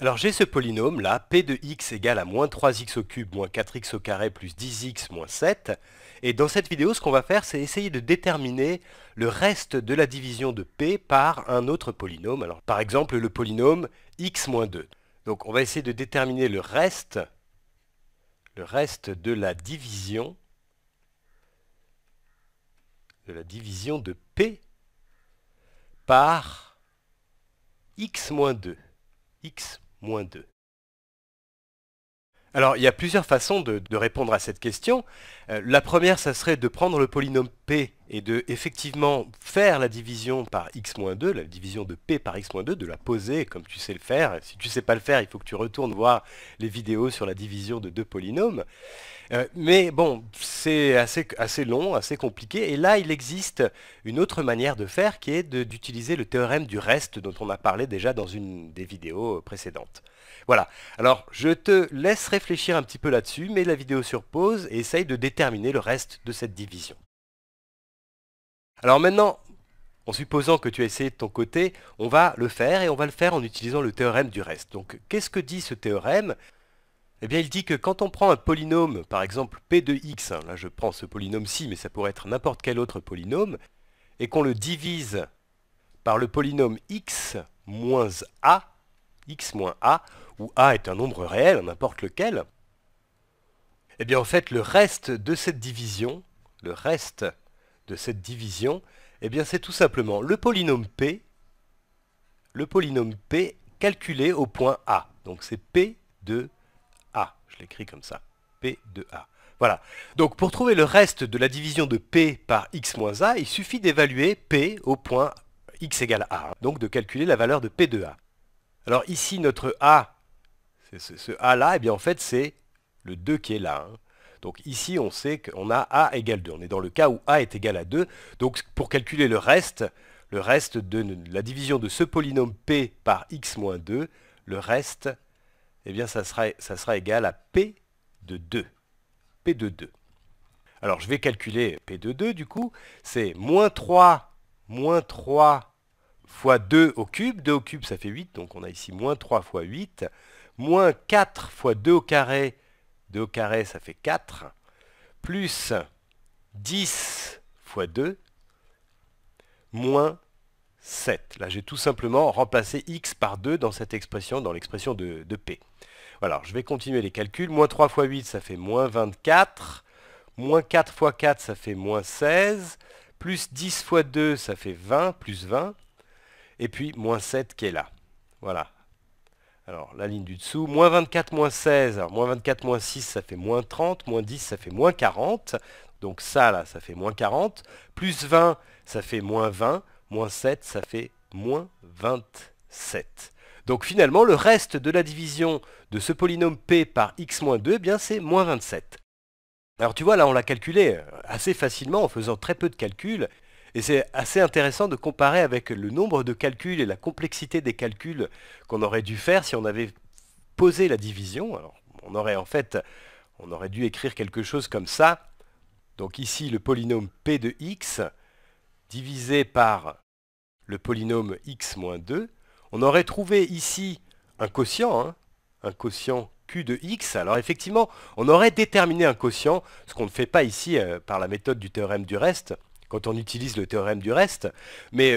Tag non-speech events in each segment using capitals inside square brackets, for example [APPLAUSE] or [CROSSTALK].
Alors j'ai ce polynôme là, p de x égale à moins 3x au cube moins 4x au carré plus 10x moins 7. Et dans cette vidéo, ce qu'on va faire, c'est essayer de déterminer le reste de la division de p par un autre polynôme. Alors par exemple, le polynôme x moins 2. Donc on va essayer de déterminer le reste, le reste de la division de la division de p par x moins 2 alors, il y a plusieurs façons de répondre à cette question. Euh, la première, ça serait de prendre le polynôme P et de effectivement faire la division par x-2, la division de P par x-2, de la poser comme tu sais le faire. Si tu ne sais pas le faire, il faut que tu retournes voir les vidéos sur la division de deux polynômes. Euh, mais bon, c'est assez, assez long, assez compliqué. Et là, il existe une autre manière de faire qui est d'utiliser le théorème du reste dont on a parlé déjà dans une des vidéos précédentes. Voilà. Alors, je te laisse réfléchir un petit peu là-dessus, mets la vidéo sur pause et essaye de déterminer déterminer le reste de cette division. Alors maintenant, en supposant que tu as essayé de ton côté, on va le faire et on va le faire en utilisant le théorème du reste. Donc qu'est-ce que dit ce théorème Eh bien il dit que quand on prend un polynôme, par exemple p de x, hein, là je prends ce polynôme-ci mais ça pourrait être n'importe quel autre polynôme, et qu'on le divise par le polynôme x moins a, x moins a, où a est un nombre réel, n'importe lequel, eh bien, en fait, le reste de cette division, le reste de cette division, eh bien, c'est tout simplement le polynôme P, le polynôme P calculé au point A. Donc, c'est P de A. Je l'écris comme ça. P de A. Voilà. Donc, pour trouver le reste de la division de P par x moins A, il suffit d'évaluer P au point x égale A. Hein. Donc, de calculer la valeur de P de A. Alors, ici, notre A, ce, A-là, eh bien, en fait, c'est le 2 qui est là. Hein. Donc ici, on sait qu'on a A égale 2. On est dans le cas où A est égal à 2. Donc pour calculer le reste, le reste de la division de ce polynôme P par x moins 2, le reste, eh bien ça sera, ça sera égal à P de 2. P de 2. Alors je vais calculer P de 2 du coup, c'est moins 3, moins 3 fois 2 au cube, 2 au cube ça fait 8, donc on a ici moins 3 fois 8, moins 4 fois 2 au carré, 2 au carré, ça fait 4, plus 10 fois 2, moins 7. Là, j'ai tout simplement remplacé x par 2 dans cette expression, dans l'expression de, de, p. Alors, je vais continuer les calculs. Moins 3 fois 8, ça fait moins 24. Moins 4 fois 4, ça fait moins 16. Plus 10 fois 2, ça fait 20, plus 20. Et puis, moins 7 qui est là. Voilà. Alors, la ligne du dessous, moins 24, moins 16. moins 24, moins 6, ça fait moins 30. Moins 10, ça fait moins 40. Donc ça, là, ça fait moins 40. Plus 20, ça fait moins 20. Moins 7, ça fait moins 27. Donc finalement, le reste de la division de ce polynôme p par x moins 2, eh bien c'est moins 27. Alors tu vois, là, on l'a calculé euh, assez facilement en faisant très peu de calculs. Et c'est assez intéressant de comparer avec le nombre de calculs et la complexité des calculs qu'on aurait dû faire si on avait posé la division. Alors, on aurait en fait, on aurait dû écrire quelque chose comme ça. Donc ici, le polynôme p de x divisé par le polynôme x moins 2. On aurait trouvé ici un quotient, hein, un quotient q de x. Alors effectivement, on aurait déterminé un quotient, ce qu'on ne fait pas ici euh, par la méthode du théorème du reste quand on utilise le théorème du reste, euh, mais,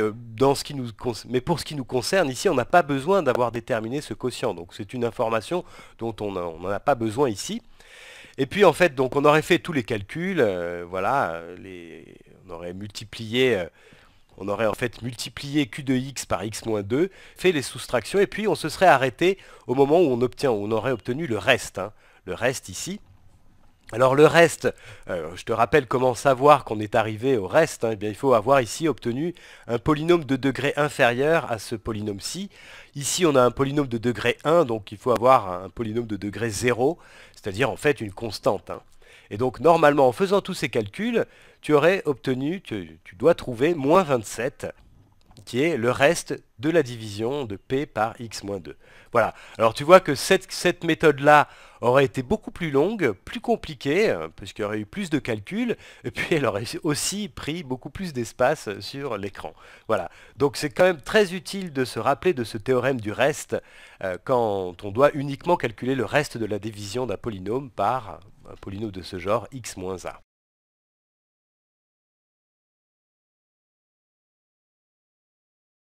pour ce qui nous concerne, ici, on n'a pas besoin d'avoir déterminé ce quotient. Donc c'est une information dont on n'en a pas besoin ici. Et puis en fait, donc on aurait fait tous les calculs, euh, voilà, on aurait multiplié, euh, on aurait en fait multiplié q de x par x-2, fait les soustractions, et puis on se serait arrêté au moment où on, obtient, on aurait obtenu le reste, hein. le reste ici. Alors le reste, euh, je te rappelle comment savoir qu'on est arrivé au reste, hein. eh il faut avoir ici obtenu un polynôme de degré inférieur à ce polynôme-ci. Ici on a un polynôme de degré 1, donc il faut avoir un polynôme de degré 0, c'est-à-dire en fait une constante. Hein. Et donc normalement en faisant tous ces calculs, tu aurais obtenu, tu, tu dois trouver moins 27 qui est le reste de la division de P par x-2. Voilà, alors tu vois que cette, méthode-là aurait été beaucoup plus longue, plus compliquée, euh, puisqu'il y aurait eu plus de calculs, [LAUGHS] et puis elle aurait aussi pris beaucoup plus d'espace sur l'écran. Voilà, donc c'est quand même très utile de se rappeler de ce théorème du reste euh, quand on doit uniquement calculer le reste de la division d'un polynôme par un polynôme de ce genre x-a.